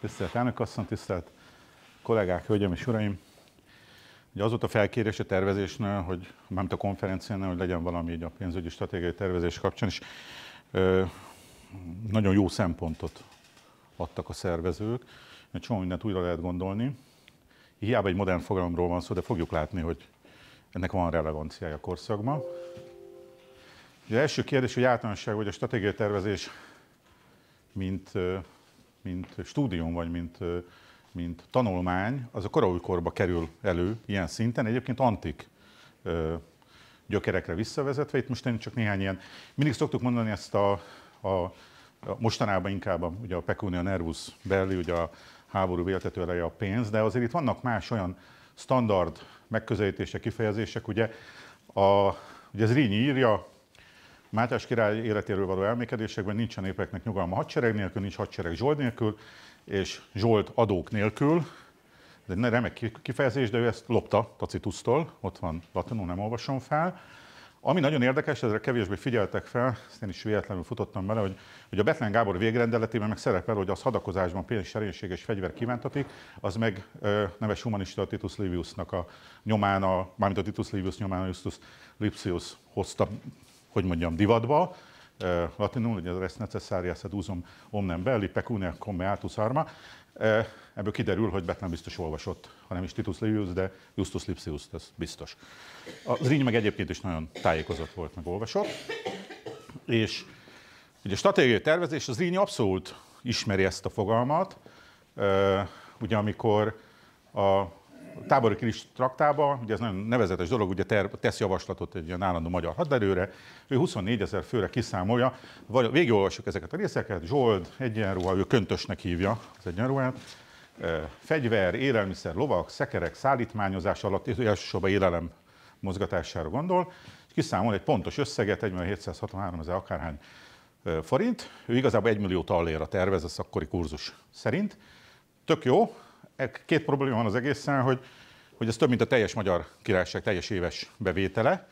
Tisztelt asszony, tisztelt kollégák, hölgyeim és uraim! Ugye az volt a felkérés a tervezésnél, hogy nem a konferenciánál, hogy legyen valami így a pénzügyi stratégiai tervezés kapcsán, és ö, nagyon jó szempontot adtak a szervezők. mert csomó mindent újra lehet gondolni. Hiába egy modern fogalomról van szó, de fogjuk látni, hogy ennek van relevanciája a korszakban. Ugye első kérdés, hogy általánosság, hogy a stratégiai tervezés, mint mint stúdium, vagy mint, mint tanulmány, az a korba kerül elő ilyen szinten, egyébként antik gyökerekre visszavezetve. Itt most én csak néhány ilyen, mindig szoktuk mondani ezt a, a mostanában inkább a, ugye a pecunia nervus belli, ugye a háború véltető eleje a pénz, de azért itt vannak más olyan standard megközelítések, kifejezések, ugye, a, ugye ez Rényi írja, Mátyás király életéről való elmékedésekben a népeknek nyugalma hadsereg nélkül, nincs hadsereg Zsolt nélkül, és Zsolt adók nélkül. Ez egy remek kifejezés, de ő ezt lopta Tacitusztól, ott van latinul, nem olvasom fel. Ami nagyon érdekes, ezre kevésbé figyeltek fel, ezt én is véletlenül futottam bele, hogy, hogy a Betlen Gábor végrendeletében meg szerepel, hogy az hadakozásban pénz, serénység és fegyver kívántatik, az meg ö, neves humanista Titus Liviusnak a nyomán, a, mármint a Titus Livius nyomán a Justus Lipsius hozta hogy mondjam, divatba, latinul, ugye res necessaria sed usum omnem belli pecunia come altus arma, ebből kiderül, hogy Betlen biztos olvasott, hanem is Titus Livius, de Justus Lipsius, ez biztos. Az Zrínyi meg egyébként is nagyon tájékozott volt, meg olvasott, és ugye a stratégiai tervezés, az Zrínyi abszolút ismeri ezt a fogalmat, ugye amikor a tábori kilis traktába, ugye ez nagyon nevezetes dolog, ugye ter, tesz javaslatot egy ilyen állandó magyar haderőre, ő 24 ezer főre kiszámolja, vagy végigolvassuk ezeket a részeket, Zsold, egyenruha, ő köntösnek hívja az egyenruhát, fegyver, élelmiszer, lovak, szekerek, szállítmányozás alatt, elsősorban élelem mozgatására gondol, és kiszámol egy pontos összeget, 1.763 ezer akárhány forint, ő igazából 1 millió tallérra tervez az akkori kurzus szerint, tök jó, Két probléma van az egészen, hogy, hogy ez több, mint a teljes magyar királyság teljes éves bevétele.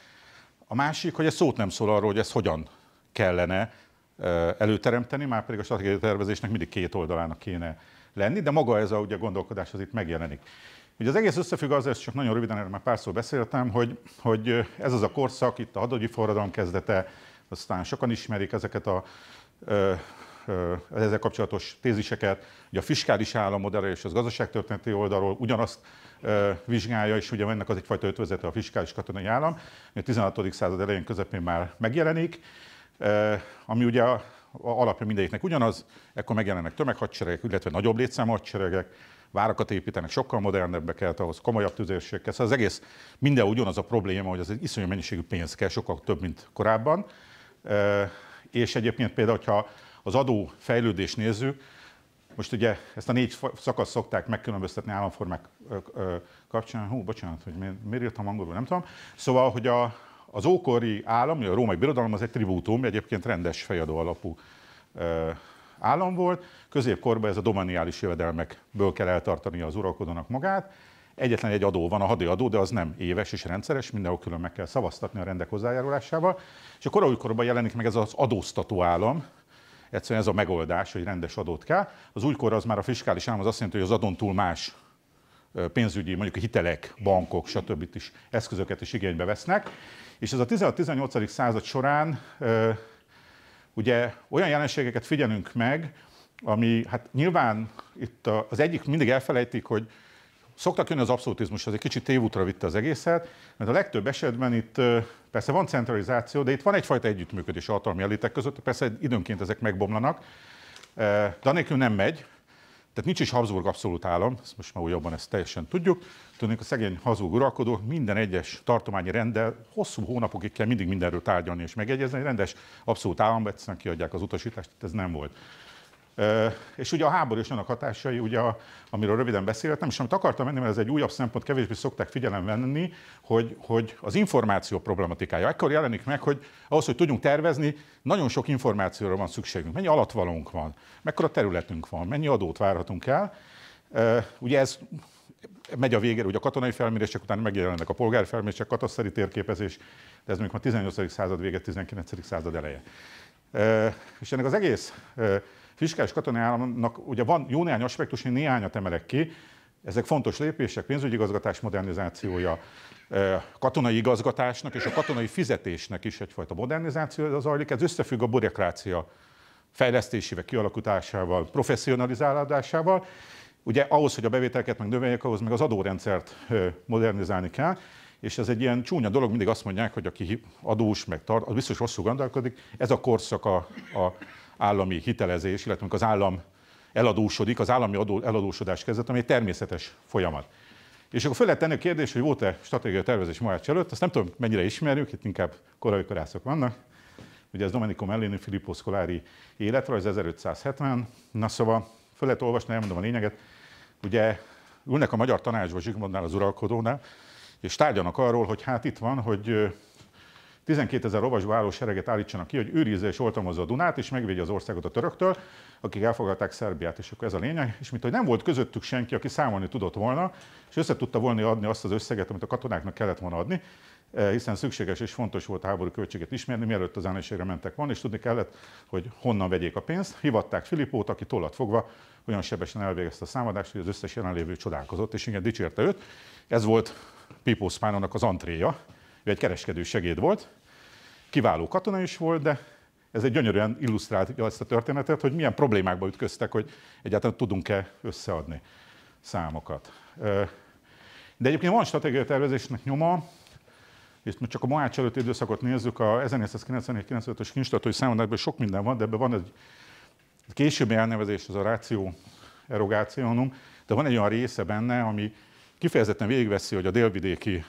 A másik, hogy ez szót nem szól arról, hogy ez hogyan kellene előteremteni, már pedig a stratégiai tervezésnek mindig két oldalának kéne lenni, de maga ez a ugye, gondolkodás az itt megjelenik. Ugye az egész összefügg az, ezt csak nagyon röviden erről már pár szó beszéltem, hogy, hogy ez az a korszak, itt a hadagyi forradalom kezdete, aztán sokan ismerik ezeket a ezzel kapcsolatos téziseket, hogy a fiskális állam és az gazdaságtörténeti oldalról ugyanazt vizsgálja, és ugye ennek az egyfajta ötvözete a fiskális katonai állam, a 16. század elején közepén már megjelenik, ami ugye a alapja mindegyiknek ugyanaz, ekkor megjelennek tömeghadseregek, illetve nagyobb létszámú hadseregek, várakat építenek, sokkal modernebbek kell, ahhoz komolyabb kell. Szóval az egész minden ugyanaz a probléma, hogy az egy iszonyú mennyiségű pénz kell, sokkal több, mint korábban. És egyébként például, hogyha az adó fejlődést nézzük, most ugye ezt a négy szakaszt szokták megkülönböztetni államformák kapcsán. Hú, bocsánat, hogy miért írtam angolul, nem tudom. Szóval, hogy a, az ókori állam, a római birodalom az egy tribútum, egyébként rendes fejadó alapú állam volt. Középkorban ez a domaniális jövedelmekből kell eltartani az uralkodónak magát. Egyetlen egy adó van, a hadi adó, de az nem éves és rendszeres, mindenhol külön meg kell szavaztatni a rendek hozzájárulásával. És a korai korban jelenik meg ez az adóztató állam, Egyszerűen ez a megoldás, hogy rendes adót kell. Az újkor az már a fiskális állam az azt jelenti, hogy az adon túl más pénzügyi, mondjuk a hitelek, bankok, stb. is eszközöket is igénybe vesznek. És ez a 18 század során ugye olyan jelenségeket figyelünk meg, ami hát nyilván itt az egyik mindig elfelejtik, hogy szoktak jönni az abszolutizmus, az egy kicsit tévútra vitte az egészet, mert a legtöbb esetben itt persze van centralizáció, de itt van egyfajta együttműködés a hatalmi elitek között, persze időnként ezek megbomlanak, de anélkül nem megy, tehát nincs is Habsburg abszolút állam, ezt most már jobban ezt teljesen tudjuk. Tudnék, a szegény Habsburg uralkodó minden egyes tartományi rendel hosszú hónapokig kell mindig mindenről tárgyalni és megegyezni, egy rendes abszolút államban egyszerűen kiadják az utasítást, ez nem volt. És ugye a háború és annak hatásai, ugye, amiről röviden beszéltem, és amit akartam menni, mert ez egy újabb szempont, kevésbé szokták figyelem venni, hogy, hogy az információ problematikája. Ekkor jelenik meg, hogy ahhoz, hogy tudjunk tervezni, nagyon sok információra van szükségünk. Mennyi alatvalónk van, mekkora területünk van, mennyi adót várhatunk el. Ugye ez megy a végére, ugye a katonai felmérések után megjelennek a polgári felmérések, kataszteri térképezés, de ez még ma 18. század vége, 19. század eleje. És ennek az egész fiskális katonai államnak ugye van jó néhány aspektus, én néhányat emelek ki, ezek fontos lépések, igazgatás modernizációja, eh, katonai igazgatásnak és a katonai fizetésnek is egyfajta modernizációja zajlik. Ez összefügg a burekrácia fejlesztésével, kialakításával, professzionalizálásával. Ugye ahhoz, hogy a bevételket meg növeljek, ahhoz meg az adórendszert eh, modernizálni kell, és ez egy ilyen csúnya dolog, mindig azt mondják, hogy aki adós, meg tart, az biztos rosszul gondolkodik. Ez a korszak a, a állami hitelezés, illetve amikor az állam eladósodik, az állami adó, eladósodás kezdett, ami egy természetes folyamat. És akkor föl lehet tenni a kérdés, hogy volt-e stratégiai tervezés Mohács előtt, azt nem tudom, mennyire ismerjük, itt inkább korai korászok vannak. Ugye ez Domenico Mellini, Filippo Scolari életrajz, 1570. Na szóval föl lehet olvasni, mondom a lényeget. Ugye ülnek a magyar tanácsba Zsigmondnál, az uralkodónál, és tárgyanak arról, hogy hát itt van, hogy 12 ezer lovasba álló sereget állítsanak ki, hogy őrizze és oltalmazza a Dunát, és megvédje az országot a töröktől, akik elfogadták Szerbiát, és akkor ez a lényeg. És mint hogy nem volt közöttük senki, aki számolni tudott volna, és össze tudta volna adni azt az összeget, amit a katonáknak kellett volna adni, eh, hiszen szükséges és fontos volt a háború költséget ismerni, mielőtt az állásségre mentek volna, és tudni kellett, hogy honnan vegyék a pénzt. Hivatták Filipót, aki tollat fogva olyan sebesen elvégezte a számadást, hogy az összes jelenlévő csodálkozott, és igen, dicsérte őt. Ez volt Pipó Spánonnak az antréja, ő egy kereskedő segéd volt, kiváló katona is volt, de ez egy gyönyörűen illusztrálja ezt a történetet, hogy milyen problémákba ütköztek, hogy egyáltalán tudunk-e összeadni számokat. De egyébként van stratégiai tervezésnek nyoma, és most csak a Mohács előtti időszakot nézzük, a 1994 95 ös kincstartói számadásban sok minden van, de ebben van egy későbbi elnevezés, az a ráció erogációnum, de van egy olyan része benne, ami kifejezetten végigveszi, hogy a délvidéki,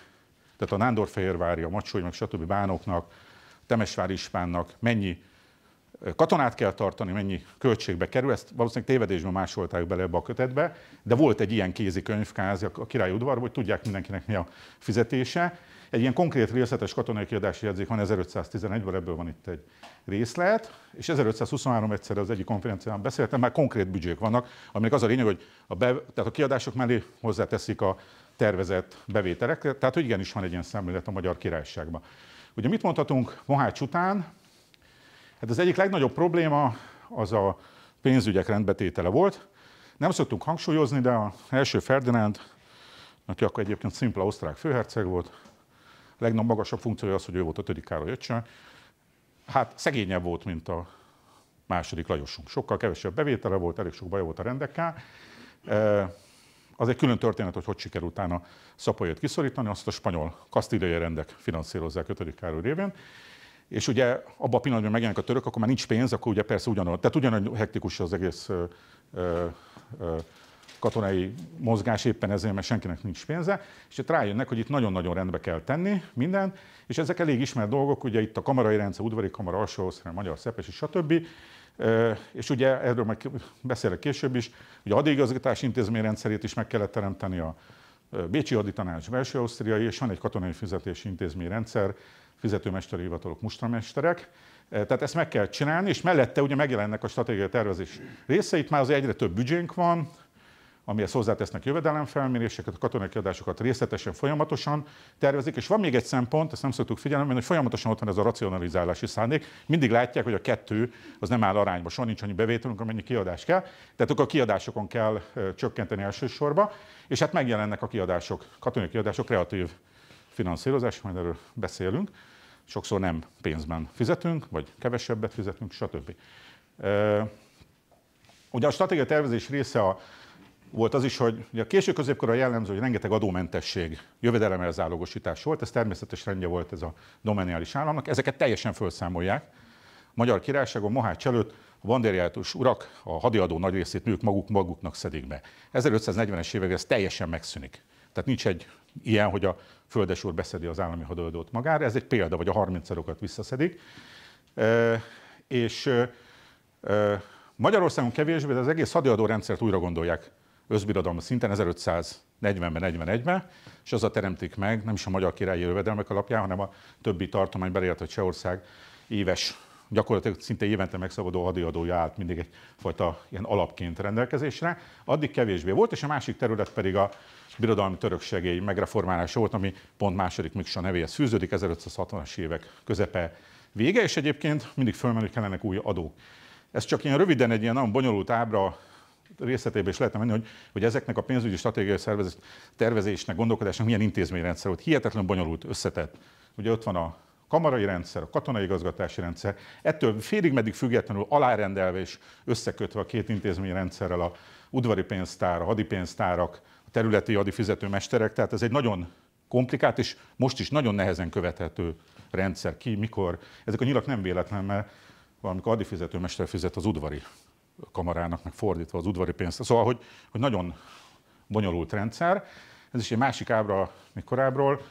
tehát a Nándorfehérvári, a Macsói, meg stb. bánoknak Temesvári Ispánnak mennyi katonát kell tartani, mennyi költségbe kerül, ezt valószínűleg tévedésben másolták bele ebbe a kötetbe, de volt egy ilyen kézikönyvkáz a Király udvarban, hogy tudják mindenkinek mi a fizetése. Egy ilyen konkrét részletes katonai kiadási jegyzék van 1511-ből, ebből van itt egy részlet, és 1523 egyszer az egyik konferencián beszéltem, már konkrét büdzsék vannak, aminek az a lényeg, hogy a, be, tehát a kiadások mellé hozzáteszik a tervezett bevételek, tehát hogy igenis van egy ilyen szemlélet a magyar királyságban. Ugye mit mondhatunk Mohács után? Hát az egyik legnagyobb probléma az a pénzügyek rendbetétele volt. Nem szoktunk hangsúlyozni, de az első Ferdinand, aki akkor egyébként szimpla osztrák főherceg volt, a legnagyobb funkciója az, hogy ő volt a ötödik Károly öccse, hát szegényebb volt, mint a második Lajosunk. Sokkal kevesebb bevétele volt, elég sok baj volt a rendekkel. Az egy külön történet, hogy hogy sikerült utána Szapolyot kiszorítani, azt a spanyol kasztíliai rendek finanszírozzák 5. Károly révén. És ugye abban a pillanatban megjelenik a török, akkor már nincs pénz, akkor ugye persze ugyanolyan, tehát ugyanolyan hektikus az egész ö, ö, ö, katonai mozgás éppen ezért, mert senkinek nincs pénze, és itt rájönnek, hogy itt nagyon-nagyon rendbe kell tenni minden, és ezek elég ismert dolgok, ugye itt a kamarai rendszer, udvari kamara, alsó magyar szepes, és stb. És ugye erről meg beszélek később is, hogy adéigazgatás intézményrendszerét is meg kellett teremteni a Bécsi Aditanács belső ausztriai, és van egy katonai fizetési intézményrendszer, fizetőmesteri hivatalok, mustramesterek. Tehát ezt meg kell csinálni, és mellette ugye megjelennek a stratégiai tervezés részeit, már az egyre több büdzsénk van, amihez hozzátesznek jövedelemfelméréseket, a katonai kiadásokat részletesen, folyamatosan tervezik, és van még egy szempont, ezt nem szoktuk figyelembe, hogy folyamatosan ott van ez a racionalizálási szándék, mindig látják, hogy a kettő az nem áll arányba, soha nincs annyi bevételünk, amennyi kiadás kell, tehát akkor a kiadásokon kell csökkenteni elsősorban, és hát megjelennek a kiadások, katonai kiadások, kreatív finanszírozás, majd erről beszélünk, sokszor nem pénzben fizetünk, vagy kevesebbet fizetünk, stb. Ugye a stratégia tervezés része a volt az is, hogy a késő középkorra jellemző, hogy rengeteg adómentesség, jövedelemelzálogosítás volt, ez természetes rendje volt ez a domeniális államnak, ezeket teljesen felszámolják. A Magyar Királyságon Mohács előtt a bandériátus urak a hadiadó nagy részét nők maguk maguknak szedik be. 1540-es években ez teljesen megszűnik. Tehát nincs egy ilyen, hogy a földes úr beszedi az állami hadiadót magára, ez egy példa, vagy a 30 okat visszaszedik. E, és e, Magyarországon kevésbé, de az egész hadiadó rendszert újra gondolják özbirodalmi szinten 1540-ben, 41-ben, és a teremtik meg nem is a magyar királyi jövedelmek alapján, hanem a többi tartomány, beleértve Csehország éves gyakorlatilag szinte évente megszabadó hadiadója állt mindig egyfajta ilyen alapként rendelkezésre. Addig kevésbé volt, és a másik terület pedig a birodalmi török segély megreformálása volt, ami pont második Miksa nevéhez fűződik, 1560-as évek közepe vége, és egyébként mindig fölmenő hogy kellenek új adók. Ez csak ilyen röviden egy ilyen nagyon bonyolult ábra részletébe is lehetne menni, hogy, hogy ezeknek a pénzügyi stratégiai szervezés, tervezésnek, gondolkodásnak milyen intézményrendszer volt. Hihetetlen bonyolult, összetett. Ugye ott van a kamarai rendszer, a katonai igazgatási rendszer, ettől félig meddig függetlenül alárendelve és összekötve a két intézményrendszerrel a udvari pénztár, a hadipénztárak, a területi hadifizető mesterek, tehát ez egy nagyon komplikált és most is nagyon nehezen követhető rendszer, ki, mikor. Ezek a nyilak nem véletlen, mert valamikor adifizetőmester fizet az udvari kamarának, meg fordítva az udvari pénzt. Szóval, hogy, hogy nagyon bonyolult rendszer. Ez is egy másik ábra, még korábbról,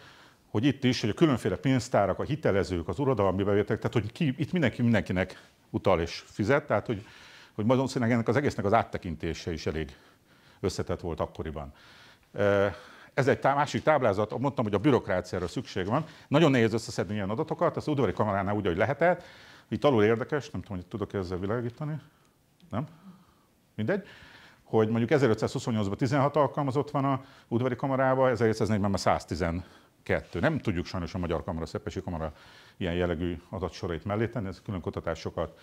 hogy itt is, hogy a különféle pénztárak, a hitelezők, az uradalmi bevételek, tehát hogy ki, itt mindenki mindenkinek utal és fizet, tehát hogy, hogy valószínűleg ennek az egésznek az áttekintése is elég összetett volt akkoriban. Ez egy tá- másik táblázat, mondtam, hogy a bürokráciára szükség van. Nagyon nehéz összeszedni ilyen adatokat, az udvari kamaránál úgy, hogy lehetett. Itt alul érdekes, nem tudom, hogy tudok ezzel világítani nem? Mindegy. Hogy mondjuk 1528-ban 16 alkalmazott van a udvari kamarában, 1704-ben már 112. Nem tudjuk sajnos a Magyar Kamara, Szepesi Kamara ilyen jellegű adatsorait mellé tenni, ez külön kutatásokat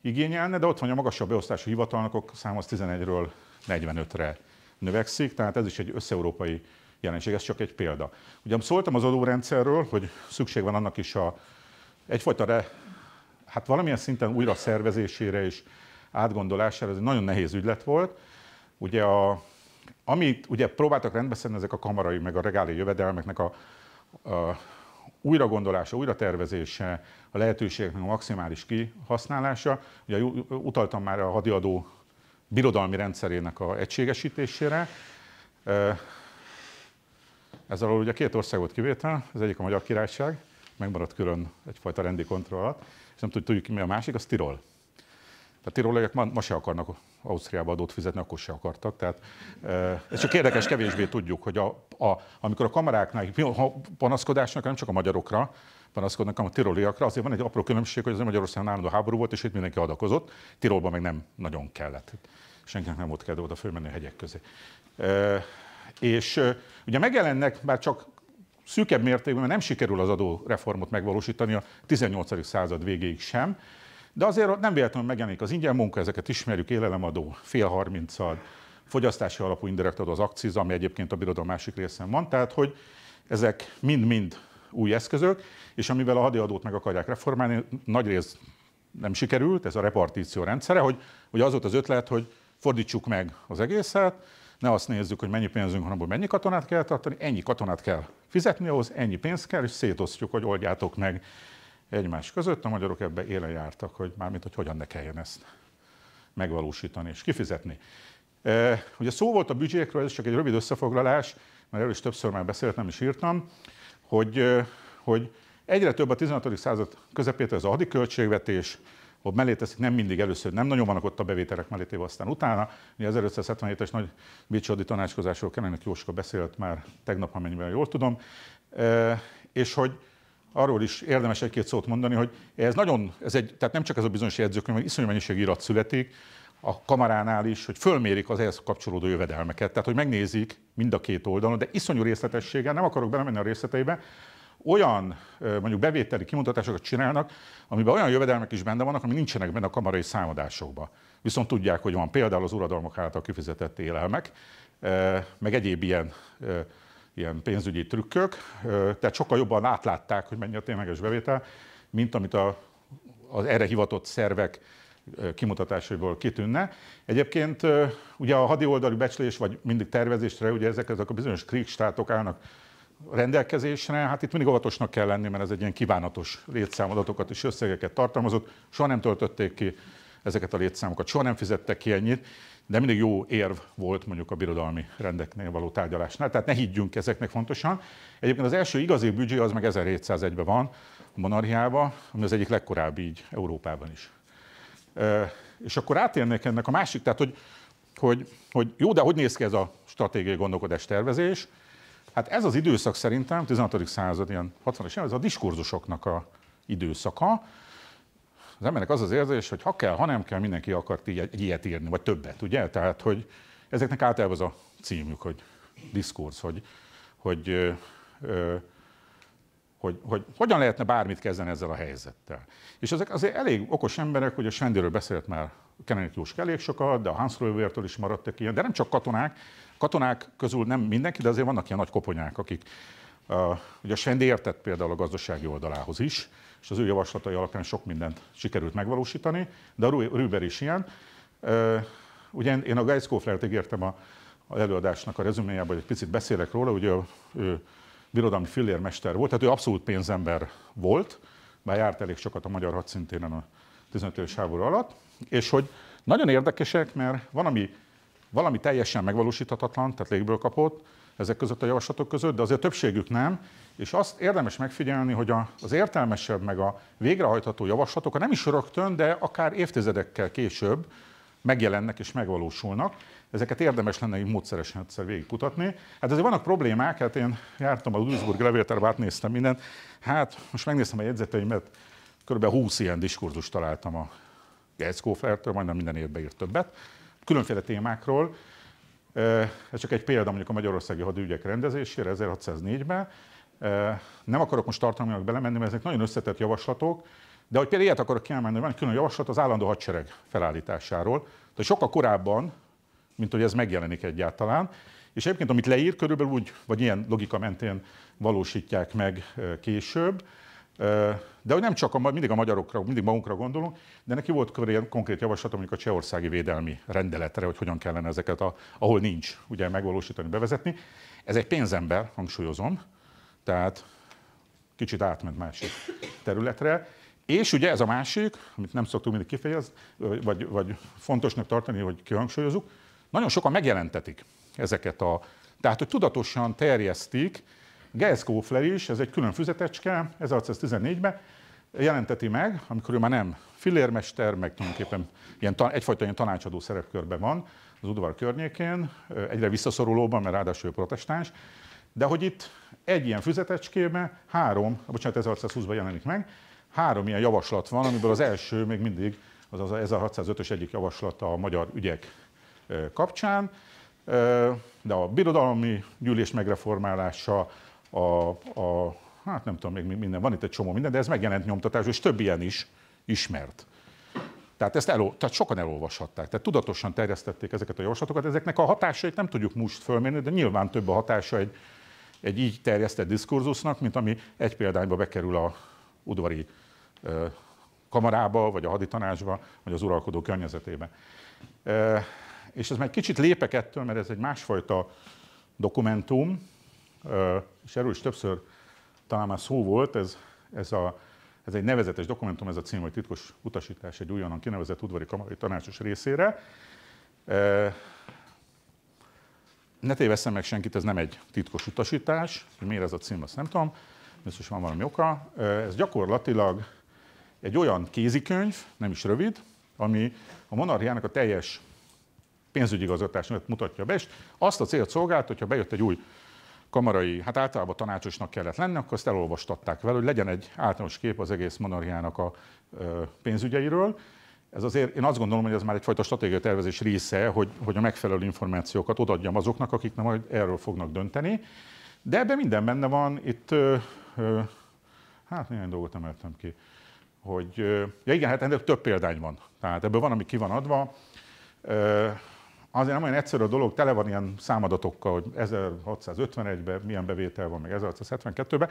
igényelne, de ott van a magasabb beosztású hivatalnokok száma az 11-ről 45-re növekszik, tehát ez is egy összeurópai jelenség, ez csak egy példa. Ugye szóltam az adórendszerről, hogy szükség van annak is a egyfajta re, hát valamilyen szinten újra szervezésére és átgondolására, ez egy nagyon nehéz ügylet volt. Ugye a, amit ugye próbáltak rendbeszedni, ezek a kamarai meg a regáli jövedelmeknek a, a újragondolása, újratervezése, a lehetőségeknek a maximális kihasználása. Ugye utaltam már a hadiadó birodalmi rendszerének a egységesítésére. Ez alól ugye két ország volt kivétel, az egyik a Magyar Királyság, megmaradt külön egyfajta rendi kontroll alatt, és nem tudjuk, mi a másik, az Tirol a tirolaiak ma, ma se akarnak Ausztriába adót fizetni, akkor se akartak. Tehát ez csak érdekes, kevésbé tudjuk, hogy a, a, amikor a kameráknál panaszkodásnak, nem csak a magyarokra, panaszkodnak, hanem a tiroliakra. Azért van egy apró különbség, hogy az Magyarországon állandó háború volt, és itt mindenki adakozott. Tirolban meg nem nagyon kellett. Senkinek nem volt kedve oda fölmenni a hegyek közé. E, és ugye megjelennek, már csak szűkebb mértékben, mert nem sikerül az adóreformot megvalósítani a 18. század végéig sem, de azért nem véletlenül megjelenik az ingyen munka, ezeket ismerjük, élelemadó, fél 30 fogyasztási alapú indirekt adó az akciz, ami egyébként a birodalom másik részén van, tehát hogy ezek mind-mind új eszközök, és amivel a hadiadót meg akarják reformálni, nagy rész nem sikerült, ez a repartíció rendszere, hogy, hogy az volt az ötlet, hogy fordítsuk meg az egészet, ne azt nézzük, hogy mennyi pénzünk van, abból mennyi katonát kell tartani, ennyi katonát kell fizetni ahhoz, ennyi pénz kell, és szétosztjuk, hogy oldjátok meg egymás között. A magyarok ebbe élen jártak, hogy mármint, hogy hogyan ne kelljen ezt megvalósítani és kifizetni. E, ugye szó volt a büdzsékről, ez csak egy rövid összefoglalás, mert erről is többször már beszéltem és írtam, hogy, e, hogy egyre több a 16. század közepétől az adi költségvetés, ott mellé teszik, nem mindig először, nem nagyon vannak ott a bevételek mellé téve, aztán utána. Ugye 1577-es nagy Bicsodi tanácskozásról Kemenek Jóska beszélt már tegnap, amennyiben jól tudom, e, és hogy arról is érdemes egy-két szót mondani, hogy ez nagyon, ez egy, tehát nem csak ez a bizonyos jegyzőkönyv, hanem iszonyú mennyiség irat születik, a kamaránál is, hogy fölmérik az ehhez kapcsolódó jövedelmeket. Tehát, hogy megnézik mind a két oldalon, de iszonyú részletességgel, nem akarok belemenni a részleteibe, olyan mondjuk bevételi kimutatásokat csinálnak, amiben olyan jövedelmek is benne vannak, ami nincsenek benne a kamarai számadásokba. Viszont tudják, hogy van például az uradalmak által kifizetett élelmek, meg egyéb ilyen ilyen pénzügyi trükkök, tehát sokkal jobban átlátták, hogy mennyi a tényleges bevétel, mint amit a, az erre hivatott szervek kimutatásaiból kitűnne. Egyébként ugye a hadi oldali becslés, vagy mindig tervezésre, ugye ezek, ezek a bizonyos krigstátok állnak rendelkezésre, hát itt mindig óvatosnak kell lenni, mert ez egy ilyen kívánatos létszámadatokat és összegeket tartalmazott, soha nem töltötték ki ezeket a létszámokat, soha nem fizettek ki ennyit, de mindig jó érv volt mondjuk a birodalmi rendeknél való tárgyalásnál, tehát ne higgyünk ezeknek fontosan. Egyébként az első igazi büdzsé az meg 1701-ben van, a monarchiában, ami az egyik legkorábbi így Európában is. és akkor átérnék ennek a másik, tehát hogy, hogy, hogy jó, de hogy néz ki ez a stratégiai gondolkodás tervezés? Hát ez az időszak szerintem, 16. század, ilyen 60-as ez a diskurzusoknak a időszaka, az embernek az az érzés, hogy ha kell, ha nem kell, mindenki akart így, egy ilyet írni, vagy többet, ugye? Tehát, hogy ezeknek általában az a címjük, hogy diszkursz, hogy, hogy, hogy, hogy hogyan lehetne bármit kezdeni ezzel a helyzettel. És ezek azért elég okos emberek, hogy a Sendéről beszélt már Kenneth Jósk elég sokat, de a Hans Rövertől is maradtak ilyen, de nem csak katonák, katonák közül nem mindenki, de azért vannak ilyen nagy koponyák, akik Uh, ugye a Sendi értett például a gazdasági oldalához is, és az ő javaslatai alapján sok mindent sikerült megvalósítani, de a Rüber is ilyen. Ugye én a Geiskoflert ígértem a, a előadásnak a rezüméjában, hogy egy picit beszélek róla, ugye ő birodalmi fillérmester volt, tehát ő abszolút pénzember volt, bár járt elég sokat a magyar hadszintéren a 15 éves háború alatt, és hogy nagyon érdekesek, mert valami, valami teljesen megvalósíthatatlan, tehát légből kapott, ezek között a javaslatok között, de azért többségük nem, és azt érdemes megfigyelni, hogy az értelmesebb meg a végrehajtható javaslatok, a nem is rögtön, de akár évtizedekkel később megjelennek és megvalósulnak. Ezeket érdemes lenne így módszeresen egyszer végigkutatni. Hát azért vannak problémák, hát én jártam a Duisburg levéltárba, átnéztem mindent. Hát most megnéztem a jegyzeteimet, kb. 20 ilyen diskurzust találtam a Gelszkófertől, majdnem minden évben írt többet, különféle témákról. Ez csak egy példa mondjuk a magyarországi hadügyek rendezésére 1604-ben. Nem akarok most tartalmilag belemenni, mert ezek nagyon összetett javaslatok, de hogy például ilyet akarok kiemelni, hogy van egy külön javaslat az állandó hadsereg felállításáról. Tehát sokkal korábban, mint hogy ez megjelenik egyáltalán, és egyébként, amit leír, körülbelül úgy, vagy ilyen logika mentén valósítják meg később. De hogy nem csak a, mindig a magyarokra, mindig magunkra gondolunk, de neki volt konkrét javaslata mondjuk a csehországi védelmi rendeletre, hogy hogyan kellene ezeket, a, ahol nincs, ugye megvalósítani, bevezetni. Ez egy pénzember, hangsúlyozom, tehát kicsit átment másik területre. És ugye ez a másik, amit nem szoktunk mindig kifejezni, vagy, vagy fontosnak tartani, hogy kihangsúlyozzuk, nagyon sokan megjelentetik ezeket a... Tehát, hogy tudatosan terjesztik, Gaius Kofler is, ez egy külön füzetecske, 1614 ben jelenteti meg, amikor ő már nem fillérmester, meg tulajdonképpen ilyen, egyfajta ilyen tanácsadó szerepkörben van az udvar környékén, egyre visszaszorulóban, mert ráadásul protestáns, de hogy itt egy ilyen füzetecskében három, bocsánat, 1620-ban jelenik meg, három ilyen javaslat van, amiből az első még mindig, az a 1605-ös egyik javaslata a magyar ügyek kapcsán, de a birodalmi gyűlés megreformálása, a, a hát nem tudom, még minden, van itt egy csomó minden, de ez megjelent nyomtatás, és több ilyen is ismert. Tehát ezt elol, tehát sokan elolvashatták, tehát tudatosan terjesztették ezeket a javaslatokat, ezeknek a hatásait nem tudjuk most fölmérni, de nyilván több a hatása egy, egy így terjesztett diskurzusnak, mint ami egy példányba bekerül a udvari ö, kamarába, vagy a haditanácsba, vagy az uralkodó környezetébe. Ö, és ez már kicsit lépek ettől, mert ez egy másfajta dokumentum, és erről is többször talán már szó volt, ez, ez, a, ez egy nevezetes dokumentum, ez a cím, hogy titkos utasítás egy újonnan kinevezett udvari kamarai tanácsos részére. Ne tévesszem meg senkit, ez nem egy titkos utasítás, hogy miért ez a cím, azt nem tudom, biztos van valami oka. Ez gyakorlatilag egy olyan kézikönyv, nem is rövid, ami a monarchiának a teljes pénzügyi igazgatását mutatja be, és azt a célt szolgált, hogyha bejött egy új kamarai, hát általában tanácsosnak kellett lenni, akkor ezt elolvastatták vele, hogy legyen egy általános kép az egész monarhiának a pénzügyeiről. Ez azért, én azt gondolom, hogy ez már egyfajta stratégiai tervezés része, hogy, hogy a megfelelő információkat odaadjam azoknak, akik nem majd erről fognak dönteni. De ebben minden benne van, itt, ö, ö, hát néhány dolgot emeltem ki, hogy, ö, ja igen, hát ennek több példány van. Tehát ebből van, ami ki van adva. Ö, azért nem olyan egyszerű a dolog, tele van ilyen számadatokkal, hogy 1651-ben milyen bevétel van, meg 1672-ben.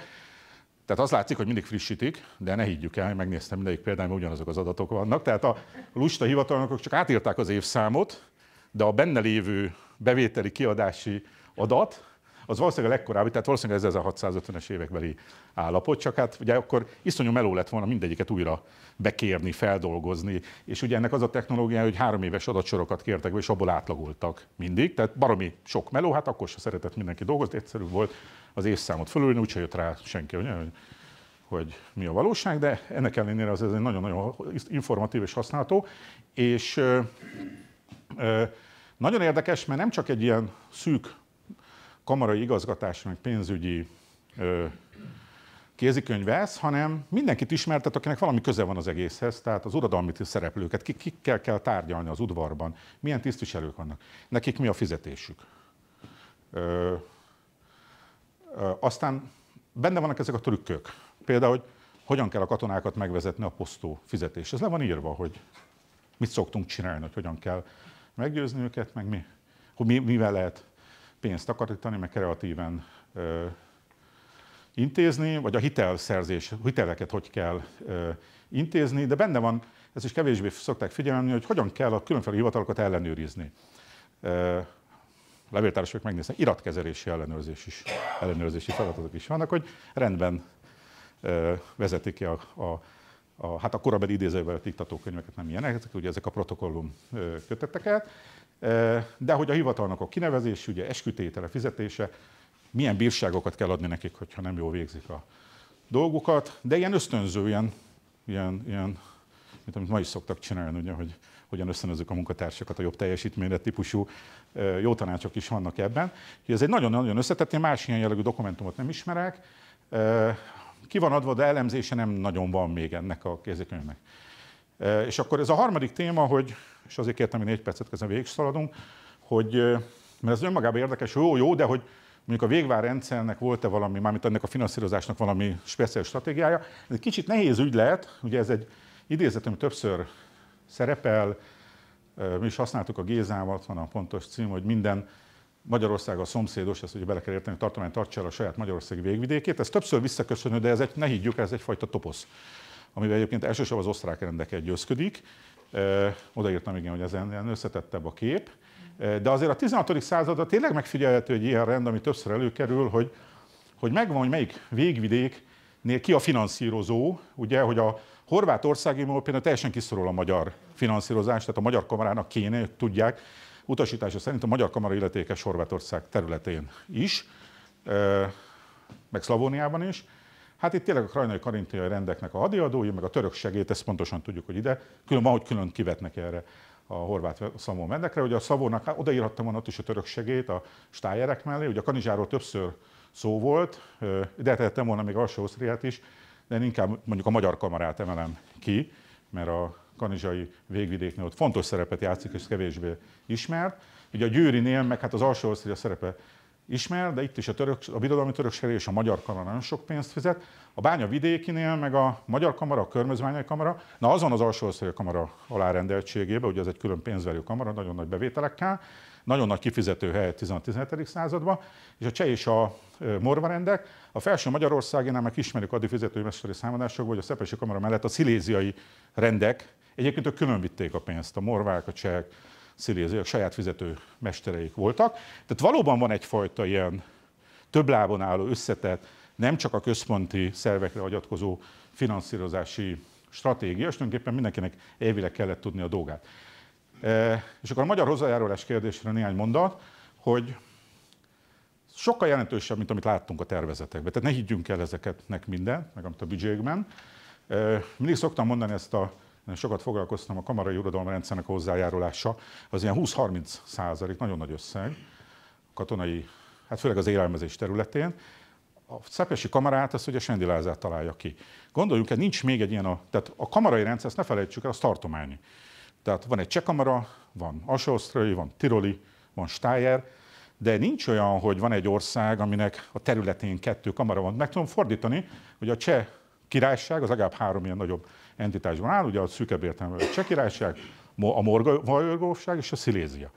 Tehát az látszik, hogy mindig frissítik, de ne higgyük el, megnéztem mindegyik példányban ugyanazok az adatok vannak. Tehát a lusta hivatalnokok csak átírták az évszámot, de a benne lévő bevételi kiadási adat, az valószínűleg a legkorábbi, tehát valószínűleg ez, a 650-es évekbeli állapot, csak hát ugye akkor iszonyú meló lett volna mindegyiket újra bekérni, feldolgozni, és ugye ennek az a technológia, hogy három éves adatsorokat kértek és abból átlagoltak mindig, tehát baromi sok meló, hát akkor se szeretett mindenki dolgozni, egyszerű volt az évszámot fölülni, úgyse jött rá senki, hogy, hogy mi a valóság, de ennek ellenére az ez egy nagyon-nagyon informatív és használható, és ö, ö, nagyon érdekes, mert nem csak egy ilyen szűk kamarai igazgatásnak pénzügyi ö, kézikönyve hanem mindenkit ismertet, akinek valami köze van az egészhez, tehát az uradalmi szereplőket, kik, kikkel kell tárgyalni az udvarban, milyen tisztviselők vannak, nekik mi a fizetésük. Ö, ö, aztán benne vannak ezek a trükkök. Például, hogy hogyan kell a katonákat megvezetni a posztó fizetés. Ez le van írva, hogy mit szoktunk csinálni, hogy hogyan kell meggyőzni őket, meg mi, hogy mi, mivel lehet pénzt takarítani, meg kreatíven ö, intézni, vagy a hitelszerzés, hiteleket hogy kell ö, intézni, de benne van, ez is kevésbé szokták figyelni, hogy hogyan kell a különféle hivatalokat ellenőrizni. Ö, levéltárosok megnéznek, iratkezelési ellenőrzés is, ellenőrzési feladatok is vannak, hogy rendben ö, vezetik ki a, a a, hát a korabeli idézővel diktatókönyveket nem ilyenek, ezek ugye ezek a protokollum köteteket, de hogy a hivatalnokok kinevezés, ugye eskütétele, fizetése, milyen bírságokat kell adni nekik, hogyha nem jól végzik a dolgukat, de ilyen ösztönző, ilyen, ilyen, ilyen mint amit ma is szoktak csinálni, ugye, hogy hogyan ösztönözzük a munkatársakat a jobb teljesítményre típusú jó tanácsok is vannak ebben. Ez egy nagyon-nagyon összetett, én más ilyen jellegű dokumentumot nem ismerek. Ki van adva, de elemzése nem nagyon van még ennek a kézikönyvnek. És akkor ez a harmadik téma, hogy és azért kértem, hogy négy percet kezdve végig szaladunk, hogy, mert ez önmagában érdekes, jó, jó, de hogy mondjuk a rendszernek volt-e valami, mármint ennek a finanszírozásnak valami speciális stratégiája. Ez egy kicsit nehéz ügy lehet, ugye ez egy idézet, ami többször szerepel, mi is használtuk a Gézával, van a pontos cím, hogy minden Magyarország a szomszédos, ezt ugye bele kell érteni, a tartomány tartsa el a saját Magyarország végvidékét. Ez többször visszaköszönő, de ez egy, ne higgyük, ez egyfajta toposz, amivel egyébként elsősorban az osztrák rendek győzködik. Odaírtam igen, hogy ez ilyen összetettebb a kép. De azért a 16. századra tényleg megfigyelhető egy ilyen rend, ami többször előkerül, hogy, hogy megvan, hogy melyik végvidéknél ki a finanszírozó, ugye, hogy a horvátországi például teljesen kiszorul a magyar finanszírozás, tehát a magyar kamarának kéne, hogy tudják, utasítása szerint a magyar kamara illetékes Horvátország területén is, meg Szlavóniában is, Hát itt tényleg a krajnai karintiai rendeknek a hadiadói, meg a török segét, ezt pontosan tudjuk, hogy ide, külön ahogy külön kivetnek erre a horvát szamó mendekre. hogy a Szavónak hát odaírhatta volna ott is a török segét a stájerek mellé, ugye a Kanizsáról többször szó volt, de hát tettem volna még alsó osztriát is, de én inkább mondjuk a magyar kamarát emelem ki, mert a kanizsai végvidéknél ott fontos szerepet játszik, és kevésbé ismert. Ugye a Győrinél, meg hát az alsó Ausztria szerepe ismer, de itt is a, török, a birodalmi török és a magyar kamara nagyon sok pénzt fizet. A bánya vidékinél, meg a magyar kamara, a körmözmányai kamara, na azon az alsóosztályú kamara alárendeltségében, ugye ez egy külön pénzverő kamara, nagyon nagy bevételekkel, nagyon nagy kifizető hely 17 században, és a cseh és a morvarendek. A felső Magyarországénál meg ismerjük fizetői mesteri számadásokból, hogy a Szepesi Kamara mellett a sziléziai rendek, egyébként ők külön vitték a pénzt, a morvák, a csehek, sziléziak saját fizető mestereik voltak. Tehát valóban van egyfajta ilyen több lábon álló összetett, nem csak a központi szervekre agyatkozó finanszírozási stratégia, és tulajdonképpen mindenkinek elvileg kellett tudni a dolgát. E, és akkor a magyar hozzájárulás kérdésre néhány mondat, hogy sokkal jelentősebb, mint amit láttunk a tervezetekben. Tehát ne higgyünk el ezeketnek minden, meg amit a büdzségben. E, mindig szoktam mondani ezt a sokat foglalkoztam, a kamarai uradalomrendszernek hozzájárulása, az ilyen 20-30 százalék, nagyon nagy összeg, katonai, hát főleg az élelmezés területén. A szepesi kamarát, azt ugye Sendi Lázár találja ki. Gondoljunk, hogy nincs még egy ilyen, a, tehát a kamarai rendszer, ezt ne felejtsük el, az tartományi. Tehát van egy csekamara, van Asosztrai, van tiroli, van stájer, de nincs olyan, hogy van egy ország, aminek a területén kettő kamara van. Meg tudom fordítani, hogy a cseh királyság, az legalább három ilyen nagyobb entitásban áll, ugye a szűkebb értelemben a Csehkirályság, a Morvajorgóság és a Szilézia.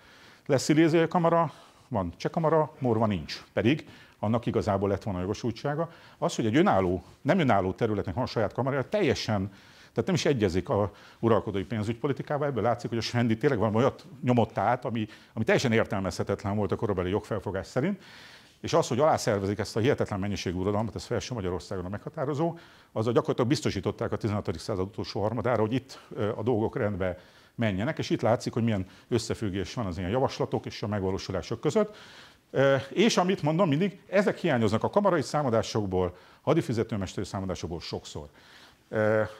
Lesz Szilézia kamara, van Csehkamara, Morva nincs. Pedig annak igazából lett volna jogosultsága. Az, hogy egy önálló, nem önálló területnek van a saját kamarája, teljesen tehát nem is egyezik a uralkodói pénzügypolitikával, ebből látszik, hogy a Sendi tényleg valami olyat nyomott át, ami, ami teljesen értelmezhetetlen volt a korabeli jogfelfogás szerint. És az, hogy alászervezik ezt a hihetetlen mennyiségű uradalmat, ez felső Magyarországon a meghatározó, az a gyakorlatilag biztosították a 16. század utolsó harmadára, hogy itt a dolgok rendbe menjenek, és itt látszik, hogy milyen összefüggés van az ilyen javaslatok és a megvalósulások között. És amit mondom mindig, ezek hiányoznak a kamarai számadásokból, hadifizetőmesteri számadásokból sokszor.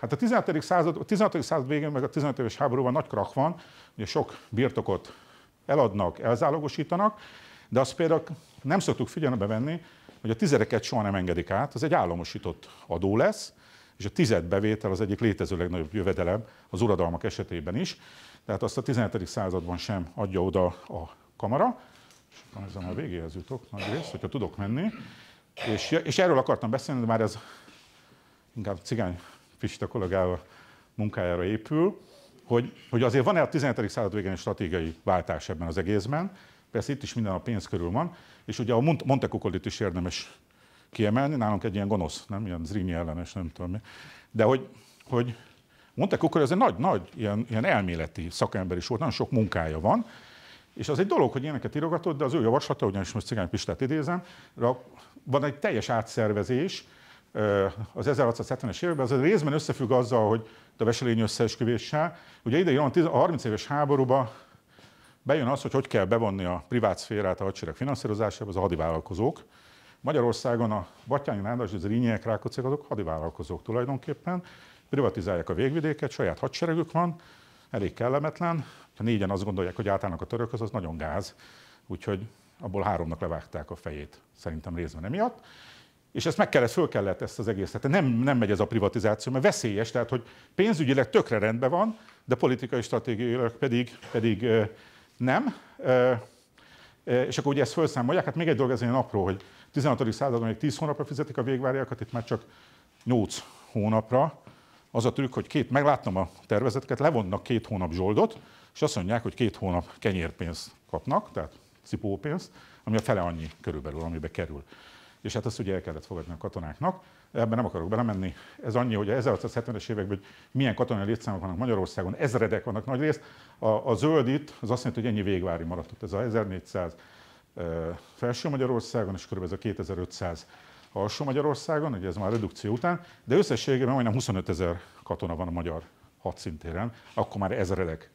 Hát a 16. század, a 16. század végén, meg a 15 éves háborúban nagy krak van, ugye sok birtokot eladnak, elzálogosítanak, de azt például nem szoktuk figyelembe venni, hogy a tizedeket soha nem engedik át, az egy államosított adó lesz, és a tized bevétel az egyik létező legnagyobb jövedelem az uradalmak esetében is, tehát azt a 17. században sem adja oda a kamara, és akkor ezzel már végéhez jutok, nagy rész, hogyha tudok menni, és, és erről akartam beszélni, de már ez inkább cigány Pista kollégával munkájára épül, hogy, hogy azért van-e a 17. század végén egy stratégiai váltás ebben az egészben, Persze itt is minden a pénz körül van, és ugye a Montekokolit is érdemes kiemelni, nálunk egy ilyen gonosz, nem ilyen zrínyi ellenes, nem tudom mi. De hogy, hogy Montekokol az egy nagy-nagy ilyen, ilyen elméleti szakember is volt, nagyon sok munkája van, és az egy dolog, hogy ilyeneket írogatod, de az ő javaslata, ugyanis most Cigány Pistát idézem, van egy teljes átszervezés az 1670-es években, az részben összefügg azzal, hogy a veselény összeesküvéssel. Ugye ide a 30 éves háborúba bejön az, hogy hogy kell bevonni a privát szférát a hadsereg finanszírozásába, az a hadivállalkozók. Magyarországon a Batyányi Nádas, az Rínyiek, Rákócziak, azok hadivállalkozók tulajdonképpen, privatizálják a végvidéket, saját hadseregük van, elég kellemetlen. Ha négyen azt gondolják, hogy átállnak a törökhöz, az nagyon gáz, úgyhogy abból háromnak levágták a fejét, szerintem részben emiatt. És ezt meg kellett, föl kellett ezt az egészet. Nem, nem megy ez a privatizáció, mert veszélyes, tehát hogy pénzügyileg tökre rendben van, de politikai stratégiailag pedig, pedig nem. És akkor ugye ezt felszámolják, hát még egy dolog ez ilyen apró, hogy 16. században még 10 hónapra fizetik a végváriakat, itt már csak 8 hónapra. Az a trükk, hogy két, megláttam a tervezeteket, levonnak két hónap zsoldot, és azt mondják, hogy két hónap kenyérpénzt kapnak, tehát cipópénzt, ami a fele annyi körülbelül, amibe kerül. És hát ezt ugye el kellett fogadni a katonáknak ebben nem akarok belemenni. Ez annyi, hogy a 1670-es években, hogy milyen katonai létszámok vannak Magyarországon, ezredek vannak nagy részt. A, a zöld itt az azt jelenti, hogy ennyi végvári maradt. Ez a 1400 felső Magyarországon, és kb. ez a 2500 alsó Magyarországon, ugye ez már redukció után, de összességében majdnem 25 ezer katona van a magyar hadszintéren, akkor már ezredek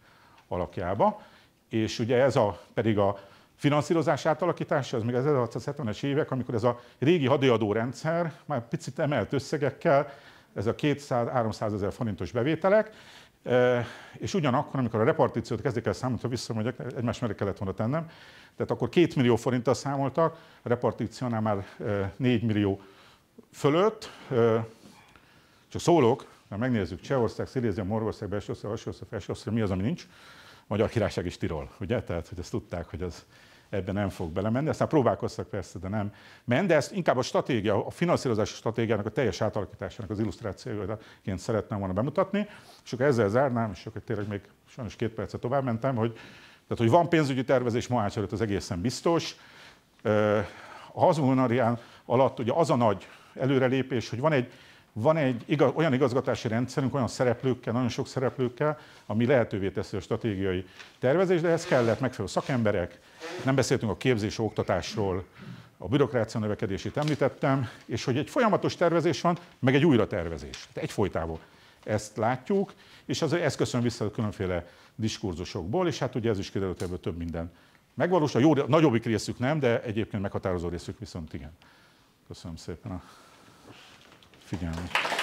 alakjába, és ugye ez a, pedig a finanszírozás átalakítása, az még az 1670-es évek, amikor ez a régi hadiadó rendszer már picit emelt összegekkel, ez a 200-300 ezer forintos bevételek, e, és ugyanakkor, amikor a repartíciót kezdik el számolni, ha visszamegyek, egymás mellé kellett volna tennem, tehát akkor 2 millió forinttal számoltak, a repartíciónál már 4 e, millió fölött, e, csak szólok, mert megnézzük Csehország, Szilézia, Morvország, Belsőország, Alsó Felsőország, mi az, ami nincs, Magyar Királyság és Tirol, ugye? Tehát, hogy ezt tudták, hogy az ebben nem fog belemenni. Aztán próbálkoztak persze, de nem ment, de ezt inkább a stratégia, a finanszírozási stratégiának, a teljes átalakításának az illusztrációjaként szeretném volna bemutatni. És akkor ezzel zárnám, és akkor tényleg még sajnos két percet tovább mentem, hogy, tehát, hogy van pénzügyi tervezés Mohács előtt, az egészen biztos. A hazmonarián alatt ugye az a nagy előrelépés, hogy van egy van egy igaz, olyan igazgatási rendszerünk, olyan szereplőkkel, nagyon sok szereplőkkel, ami lehetővé teszi a stratégiai tervezést, de ehhez kellett megfelelő szakemberek, nem beszéltünk a képzés oktatásról, a bürokrácia növekedését említettem, és hogy egy folyamatos tervezés van, meg egy újra tervezés, tehát egyfolytában. Ezt látjuk, és az, ezt köszönöm vissza a különféle diskurzusokból, és hát ugye ez is kiderült, ebből több minden megvalósul. Jó, nagyobbik részük nem, de egyébként meghatározó részük viszont igen. Köszönöm szépen figyelmet.